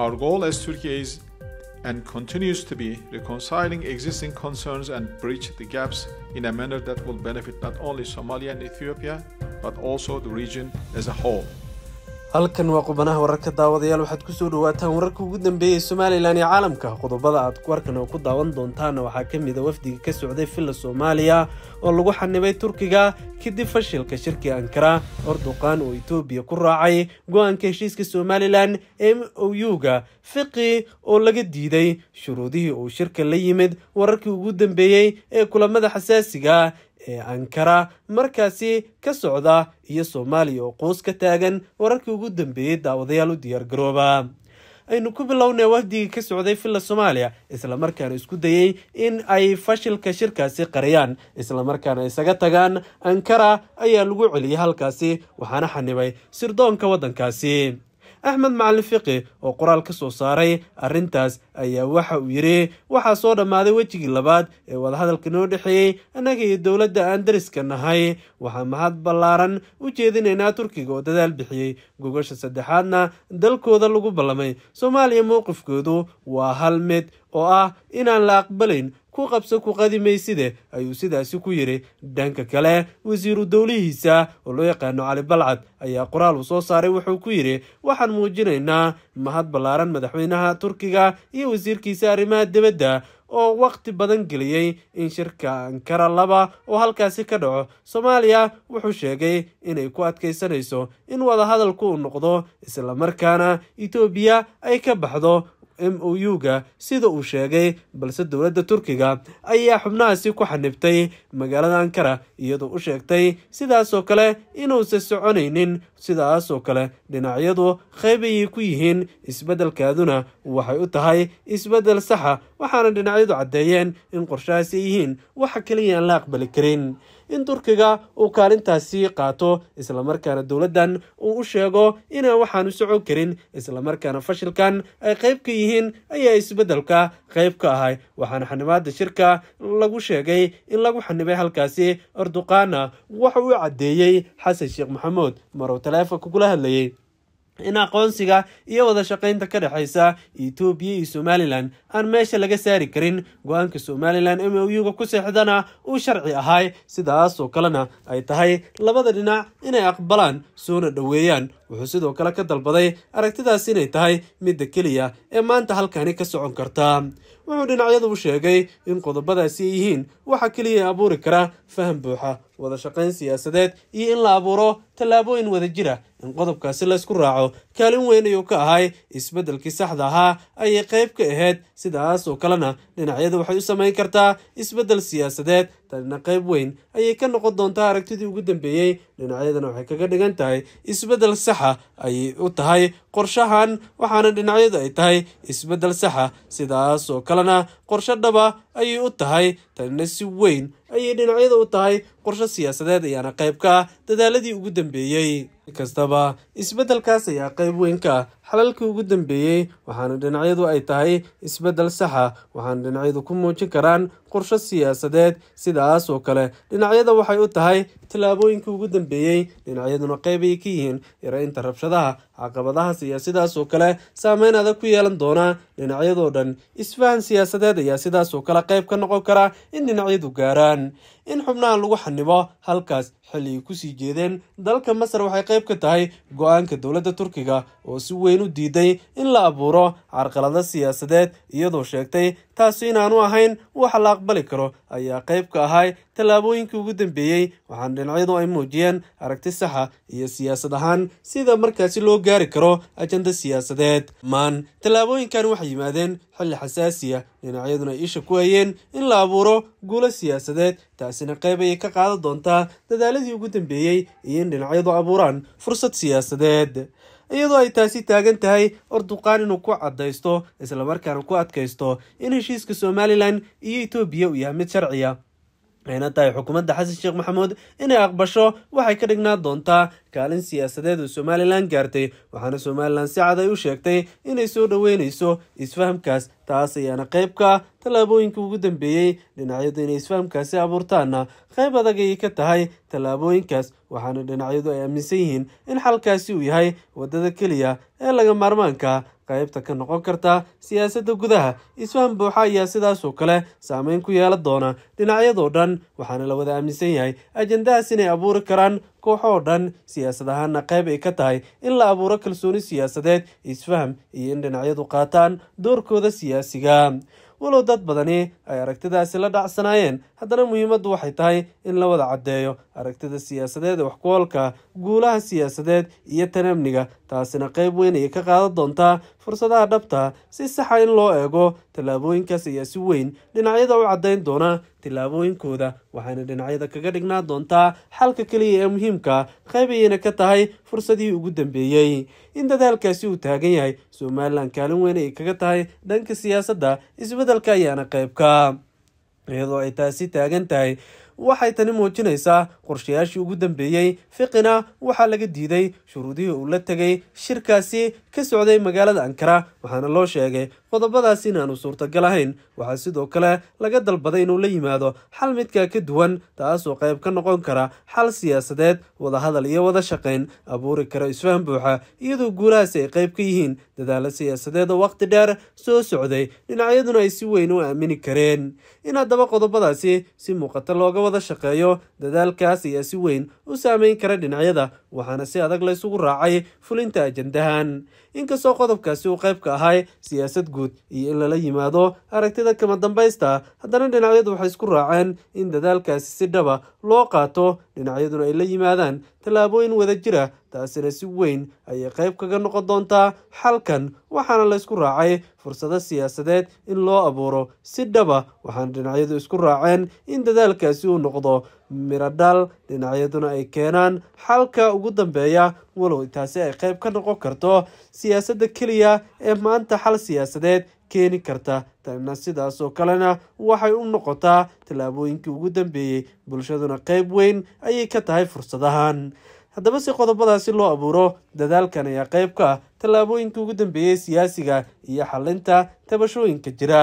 Our goal as Turkey is and continues to be reconciling existing concerns and bridge the gaps in a manner that will benefit not only Somalia and Ethiopia, but also the region as a whole. halkan waa qubanaha wararka daawadayaal waxaad kusoo dhawaataan wararka ugu dambeeyey somalilan iyo caalamka qodobada aad warkan ku daawan doontaana waxaa ka mida ah wafdiga ka socday filla soomaaliya oo lagu xanibay turkiga kadib fashilka shirkii ankara orduqan oo etoobiya ku raacay go-aanka heshiiska somalilan m o u-ga fiqi oo laga diiday shuruudihii uu shirka la yimid wararkii ugu dambeeyey ee kulamada xasaasiga ee ankara markaasi ka socda iyo soomaaliya oo quus ka taagan wararkii ugu dambeeyey daawadayaal u diyaargarooba aynu ku bilownay wafdigii ka socday villa soomaaliya isla markaana isku dayey in ay fashilka shirkaasi qariyaan isla islamarkaana isaga tagaan ankara ayaa lagu celiyey halkaasi waxaana xanibay sirdoonka waddankaasi axmed macalin fiqi oo qoraal ka soo saaray arrintaas ayaa waxa uu yidhi waxaa soo dhammaaday wejigii labaad ee wadahadalka noo dhexeeyey annaga iyo dowladda aan dariska nahay waxaa mahad ballaaran u jeedinaynaa turkiga oo dadaal bixiyey gogasha saddexaadna dalkooda lagu ballamay soomaaliya mowqifkoodu waa hal mid oo ah inaan la aqbalayn ku qabso ku qadi mayside ayuu sidaasi ku yidhi dhanka kale wasiiru dowlihiisa oo loo yaqaano cali balcad ayaa qoraal uu soo saaray wuxuu ku yidhi waxaan muujinaynaa mahad ballaaran madaxweynaha turkiga iyo wasiirkiisa arrimaha dibadda oo wakhti badan geliyey in shirka ankara laba oo halkaasi ka dhaco soomaaliya wuxuu sheegay inay ku adkaysanayso in wadahadalku uu noqdo isla markaana itoobiya ay ka baxdo m o u-ga sida uu sheegay balse dowladda turkiga ayaa xubnahaasi ku xanibtay magaalada ankara iyadoo u sheegtay sidaasoo kale inuusan soconaynin sidaasoo kale dhinacyadu qaybayay ku yihiin isbeddelkaaduna waxay u tahay isbeddel saxa waxaana dhinacyadu caddeeyeen in qorshahaasi yihiin waxa keliya aan la aqbali karin in turkiga uu kaalintaasi qaato islamarkaana dowladdan uu u sheego inaan waxaanu socon karin islamarkaana fashilkan ay qayb ka yihiin ayaa isbeddelka qayb ka ahay waxaana xanimaada shirka lagu sheegay in lagu xanibay halkaasi arduqaana waxa uu caddeeyey xasan sheekh maxamuud maruu taleefonka kula hadlayey in aqoonsiga iyo wada shaqaynta ka dhexaysa etoobiya iyo somalilan aan meesha laga saari karin go-aanka somalilan m o u-ga ku seexdana uu sharci ahay sidaasoo kalena ay tahay labada dhinac inay aqbalaan soona dhoweeyaan wuxuu sidoo kale ka dalbaday aragtidaas inay tahay midda keliya ee maanta halkani ka socon karta wuxuu dhinacyadu sheegay in qodobadaasi ay yihiin waxa keliya abuuri kara faham buuxa wada shaqayn siyaasadeed iyo in la abuuro tallaabooyin wada jira ah in qodobkaasi laysku raaco kaalin ayuu ka ahay isbeddelkii saxda ahaa ayay qayb ka ahayd sidaas oo kalena dhinacyada waxay u samayn kartaa isbeddel siyaasadeed tanina qayb weyn ayay ka noqon doontaa aragtidii ugu dambeeyey dhinacyadana waxay kaga dhigan tahay isbeddel saxa ayay u tahay qorshahan waxaana dhinacyadu ay tahay isbeddel saxa sidaas oo kalena qorsho dhaba ayay u tahay tanina si weyn ayay dhinacyada u tahay qorsho siyaasadeed ayaana qayb ka ah dadaaladii ugu dambeeyey kastaba isbeddelkaas ayaa qayb weyn ka ah xalalkii ugu dambeeyey waxaana dhinacyadu ay tahay isbeddel saxa ah. waxaana dhinacyadu ku muujin karaan qorsho siyaasadeed sidaas oo kale dhinacyada waxay u tahay tallaabooyinkii ugu dambeeyey dhinacyaduna qeyb ay ka yihiin yareynta rabshadaha caqabadaha iyo sidaas oo kale saameyn adag ku yeelan doona dhinacyadoo dhan isfahan siyaasadeed ayaa sidaas oo kale qayb ka noqon kara in dhinacyadu gaaraan in xubnaha lagu xanibo halkaas xilli kusii jeedeen dalka masar waxay qayb ka tahay go-aanka dowladda turkiga oo si weyn u diiday in la abuuro carqalado siyaasadeed iyadoo sheegtay taasi inaanu ahayn wax la aqbali karo ayaa qayb ka ahay tallaabooyinkii ugu dambeeyey waxaana dhinacyadu ay muujiyeen aragti saxa iyo siyaasad ahaan sida markaasi loo gaari karo ajenda siyaasadeed maan tallaabooyinkan waxay yimaadeen xilli xasaasiya dhinacyaduna isha ku hayeen in la abuuro guulo siyaasadeed taasina qayb ayay ka qaadan doontaa dadaaladii ugu dambeeyey iyo in dhinacyadu abuuraan fursad siyaasadeed iyadoo ay taasi taagan tahay orduqaan inuu ku caddaysto islamarkaana ku adkaysto in heshiiska somalilan iyo etoobiya uu yahay mid sharciya waxayna tahay xukuumadda xasan sheekh maxamuud inay aqbasho waxay ka dhignaa doontaa kaalin siyaasadeed oo somalilan gaartay waxaana somalilan si cad ay u sheegtay inay soo dhoweynayso isfahamkaas taas ayaana qayb ka ah tallaabooyinka ugu dambeeyey dhinacyadu inay isfahamkaasi abuurtaanna qayb adag ayay ka tahay tallaabooyinkaas waxaana dhinacyadu ay aaminsan yihiin in xalkaasi uu yahay waddada keliya ee laga maarmaanka qaybta ka noqon karta siyaasadda gudaha isfaham buuxa ayaa sidaasoo kale saameyn ku yeela doona dhinacyadoo dhan waxaana la wada aaminsan yahay ajendahaas inay abuuri karaan koox oo dhan siyaasad ahaanna qayb ay ka tahay in la abuuro kalsooni siyaasadeed isfaham iyo in dhinacyadu qaataan doorkooda siyaasiga walow dad badani ay aragtidaasi la dhacsanaayeen haddana muhiimaddu waxay tahay in la wada caddeeyo aragtida siyaasadeed ee waxkuwalka guulaha siyaasadeed iyo tan amniga taasina qayb weyn ayay ka qaadan doontaa fursadaha dhabta si saxa ah in loo eego tallaabooyinkaas ayaa si weyn dhinacyada u caddayn doona tillaabooyinkooda waxayna dhinacyada kaga dhignaa doontaa xalka keliya ee muhiimka qayb ayayna ka tahay fursadii ugu dambeeyey in dadaalkaasi uu taagan yahay somalilan kaalin weyn ay kaga tahay dhanka siyaasadda isbeddelka ayaana qaybka iyadoo ay taasi taagan tahay waxay tani muujinaysaa qorshayaashii ugu dambeeyey fiqina waxaa laga diiday shuruudihii uu la tegay shirkaasi ka socday magaalada ankara waxaana loo sheegay qodobadaas inaanu suurtagal ahayn waxaa sidoo kale laga dalbaday inuu la yimaado xal midkaa ka duwan taasoo qayb ka noqon kara xal siyaasadeed wadahadal iyo wada shaqayn abuuri kara isfahan buuxa iyadoo guulahaasi ay qayb ka yihiin dadaalo siyaasadeed oo wakhti dheer soo socday dhinacyaduna ay si weyn u aamini kareen in haddaba qodobadaasi si muuqata looga wada shaqeeyo dadaalkaas ayaa si weyn u saameyn kara dhinacyada waxaana si adag la isugu raacay fulinta ajandahan inkastoo qodobkaasi uu qayb ka ahay siyaasad guud iyo in lala yimaado aragtida kama dambaysta haddana dhinacyadu waxay isku raaceen in dadaalkaasi si dhaba loo qaato dhinacyaduna ay la yimaadaan tallaabooyin wada jira taasina si weyn ayay qayb kaga noqon doontaa xalkan waxaana laysku raacay fursado siyaasadeed in loo abuuro si dhaba waxaana dhinacyadu isku raaceen in dadaalkaasi uu noqdo miradhal dhinacyaduna ay keenaan xalka ugu dambeeya walow taasi ay qayb ka noqon karto siyaasadda keliya ee maanta xal siyaasadeed keeni karta tanina sidaasoo kalena waxay u noqotaa tallaabooyinkii ugu dambeeyey bulshaduna qayb weyn ayay ka tahay fursadahan haddaba si qodobadaasi loo abuuro dadaalkan ayaa qayb ka ah tallaabooyinkii ugu dambeeyey siyaasiga iyo xalinta tabashooyinka jira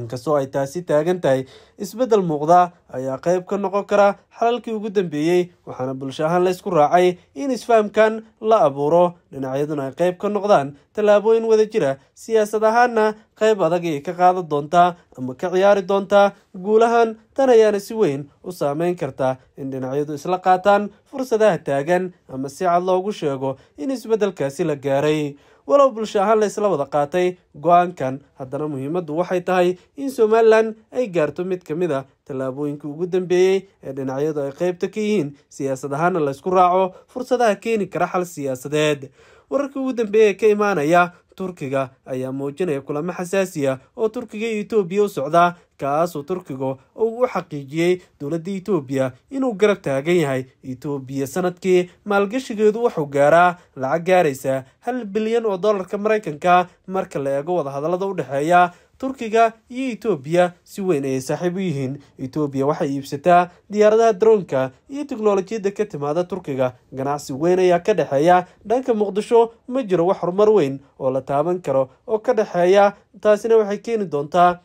inkastoo ay taasi taagan tahay isbeddel muuqda ayaa qayb ka noqon kara xalalkii ugu dambeeyey waxaana bulsho ahaan la raacay in isfahamkan la abuuro dhinacyaduna ay qayb ka noqdaan tallaabooyin wada jira siyaasad ahaanna qayb adag ayay ka qaadan doontaa ama ka ciyaari doontaa guulahan tan ayaana si weyn u saameyn karta in dhinacyadu isla qaataan fursadaha taagan ama si cad loogu sheego in isbeddelkaasi la gaaray walow bulsho ahaan la isla wada qaatay go-aankan haddana muhiimaddu waxay tahay in somalilan ay gaarto mid ka mid a ah tallaabooyinkii ugu dambeeyey ee dhinacyadu ay qaybta ka yihiin siyaasad ahaanna laysku raaco fursadaha keeni kara xal siyaasadeed wararkii ugu dambeeyey ee ka imaanaya turkiga ayaa muujinaya kulamo xasaasiya ah oo turkiga iyo etoobiya u socda kaasoo turkiga uu u xaqiijiyey dowladda etoobiya inuu garab taagan yahay etoobiya sanadkii maalgashigeedu wuxuu gaaraa lacag gaaraysa hal bilyan oo dollarka maraykanka marka la eego wadahadallada u dhexeeya turkiga iyo etoobiya si weyn ayay saaxiib u yihiin etoobiya waxay iibsataa diyaaradaha droonka iyo tiknolojiyadda ka timaada turkiga ganacsi weyn ayaa ka dhexeeya dhanka muqdisho ma jiro wax horumar weyn oo la taaban karo oo ka dhexeeya taasina waxay keeni doontaa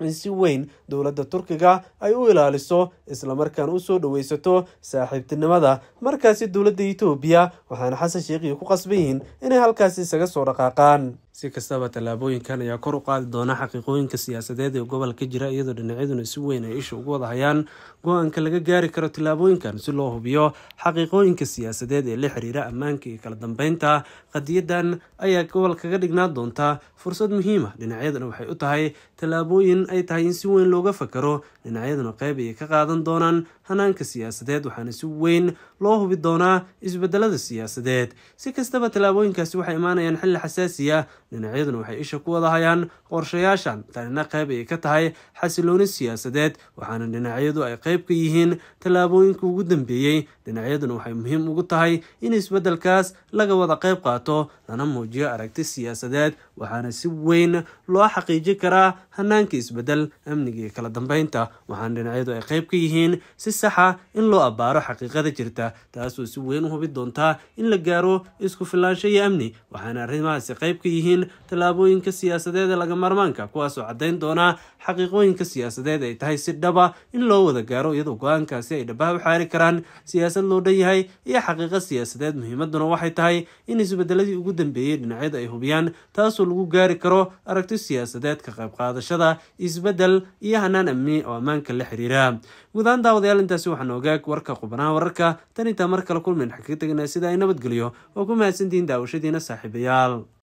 in si weyn dowladda turkiga ay u ilaaliso islamarkaana usoo dhoweysato saaxiibtinimada markaasi dowladda etoobiya waxaana xasan sheekh ku qasban yihiin inay halkaasi isaga soo dhaqaaqaan si kastaba tallaabooyinkan ayaa kor u qaadi doona xaqiiqooyinka siyaasadeed ee gobolka jira iyadoo dhinacyaduna si weyn ay isha ugu wada hayaan go-aanka laga gaari karo tallaabooyinkan si loo hubiyo xaqiiqooyinka siyaasadeed ee la xiriira ammaanka iyo kala dambeynta qadiyadan ayaa gobol kaga dhignaa doonta fursad muhiima ah. dhinacyaduna waxay u tahay tallaabooyin ay tahay in si weyn looga fakaro dhinacyaduna qeyb ayay ka qaadan doonaan hanaanka siyaasadeed waxaana si weyn loo hubi doonaa isbedelada siyaasadeed si kastaba tallaabooyinkaasi waxay imaanayaan xilli xasaasiya dhinacyaduna waxay isha ku wada hayaan qorshayaashan tanina qayb ay ka tahay xasilooni siyaasadeed waxaana dhinacyadu ay qayb ka yihiin tallaabooyinka ugu dambeeyey dhinacyaduna waxay muhiim ugu tahay in isbeddelkaas laga wada qayb qaato lana muujiyo aragti siyaasadeed waxaana si weyn loo xaqiijin karaa hanaanka isbeddel amniga iyo kala dambeynta waxaana dhinacyadu ay qayb ka yihiin si saxa ah in loo abbaaro xaqiiqada jirta taasoo si weyn u hubi doontaa in la gaaro isku filaansho iyo amni waxaana arrimahaasi qayb ka yihiin biil tallaabooyinka siyaasadeed ee laga maarmaanka kuwaasoo caddayn doonaa xaqiiqooyinka siyaasadeed ay tahay si dhaba ah in loo wada gaaro iyadoo go-aankaasi ay dhabaha u xaari karaan siyaasad loo dhan yahay iyo xaqiiqo siyaasadeed muhiimaduna waxay tahay in isbedeladii ugu dambeeyey dhinacyada ay hubiyaan taasoo lagu gaari karo aragti siyaasadeed ka qayb qaadashada isbedel iyo hanaan amni oo ammaanka la xiriira gudahaan daawadayaal intaasi waxaan ogaag warka qubanaha wararka tan intaa mar kale kulmin xakiitagnaa sida ay nabadgeliyo oo ku mahadsantihiin daawashadiina saaxiibayaal